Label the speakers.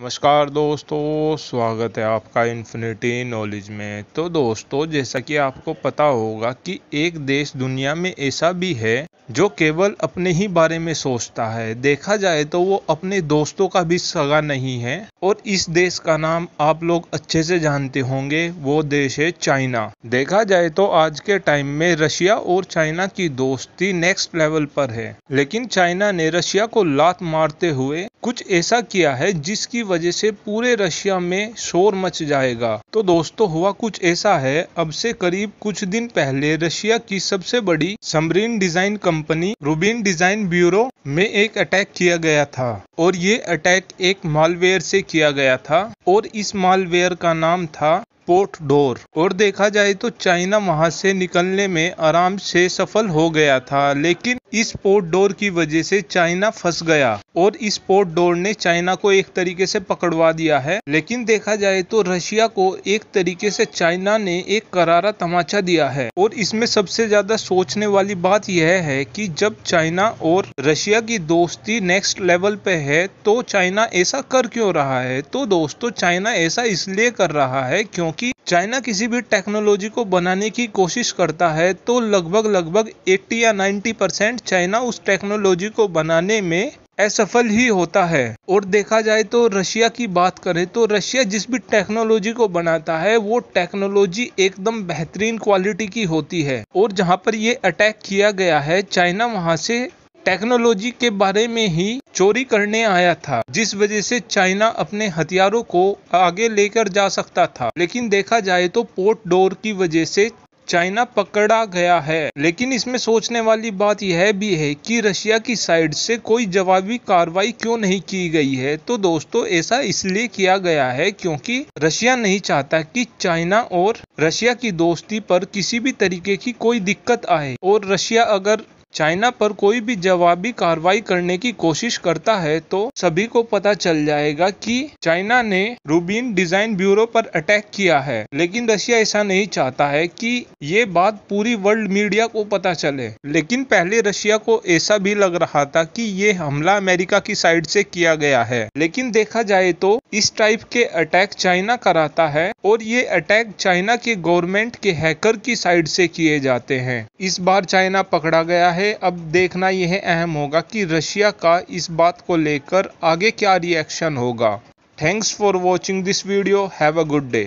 Speaker 1: नमस्कार दोस्तों स्वागत है आपका इन्फिनिटी नॉलेज में तो दोस्तों जैसा कि आपको पता होगा कि एक देश दुनिया में ऐसा भी है जो केवल अपने ही बारे में सोचता है देखा जाए तो वो अपने दोस्तों का भी सगा नहीं है और इस देश का नाम आप लोग अच्छे से जानते होंगे वो देश है चाइना देखा जाए तो आज के टाइम में रशिया और चाइना की दोस्ती नेक्स्ट लेवल पर है लेकिन चाइना ने रशिया को लात मारते हुए कुछ ऐसा किया है जिसकी वजह से पूरे रशिया में शोर मच जाएगा तो दोस्तों हुआ कुछ ऐसा है अब से करीब कुछ दिन पहले रशिया की सबसे बड़ी submarine design company Rubin design bureau में एक अटैक किया गया था और ये अटैक एक मालवेयर से किया गया था और इस मालवेयर का नाम था पोर्ट डोर और देखा जाए तो चाइना वहां से निकलने में आराम से सफल हो गया था लेकिन इस पोर्ट डोर की वजह से चाइना फंस गया और इस पोर्ट डोर ने चाइना को एक तरीके से पकड़वा दिया है लेकिन देखा जाए तो रशिया को एक तरीके से चाइना ने एक करारा तमाचा दिया है और इसमें सबसे ज्यादा सोचने वाली बात यह है कि जब चाइना और रशिया की दोस्ती नेक्स्ट लेवल पे है तो चाइना ऐसा कर क्यों रहा है तो दोस्तों चाइना ऐसा इसलिए कर रहा है क्योंकि चाइना किसी भी टेक्नोलॉजी को बनाने की कोशिश करता है तो लगभग लगभग 80 या 90 परसेंट चाइना उस टेक्नोलॉजी को बनाने में असफल ही होता है और देखा जाए तो रशिया की बात करें तो रशिया जिस भी टेक्नोलॉजी को बनाता है वो टेक्नोलॉजी एकदम बेहतरीन क्वालिटी की होती है और जहाँ पर ये अटैक किया गया है चाइना वहाँ से टेक्नोलॉजी के बारे में ही चोरी करने आया था जिस वजह से चाइना अपने हथियारों को आगे लेकर जा सकता था लेकिन देखा जाए तो पोर्ट डोर की वजह से चाइना पकड़ा गया है लेकिन इसमें सोचने वाली बात यह भी है कि रशिया की साइड से कोई जवाबी कार्रवाई क्यों नहीं की गई है तो दोस्तों ऐसा इसलिए किया गया है क्योंकि रशिया नहीं चाहता कि चाइना और रशिया की दोस्ती पर किसी भी तरीके की कोई दिक्कत आए और रशिया अगर चाइना पर कोई भी जवाबी कार्रवाई करने की कोशिश करता है तो सभी को पता चल जाएगा कि चाइना ने रूबीन डिजाइन ब्यूरो पर अटैक किया है लेकिन रशिया ऐसा नहीं चाहता है कि ये बात पूरी वर्ल्ड मीडिया को पता चले लेकिन पहले रशिया को ऐसा भी लग रहा था कि ये हमला अमेरिका की साइड से किया गया है लेकिन देखा जाए तो इस टाइप के अटैक चाइना कराता है और ये अटैक चाइना के गवर्नमेंट के हैकर की साइड से किए जाते हैं इस बार चाइना पकड़ा गया है है अब देखना यह अहम होगा कि रशिया का इस बात को लेकर आगे क्या रिएक्शन होगा thanks for watching this video have a good day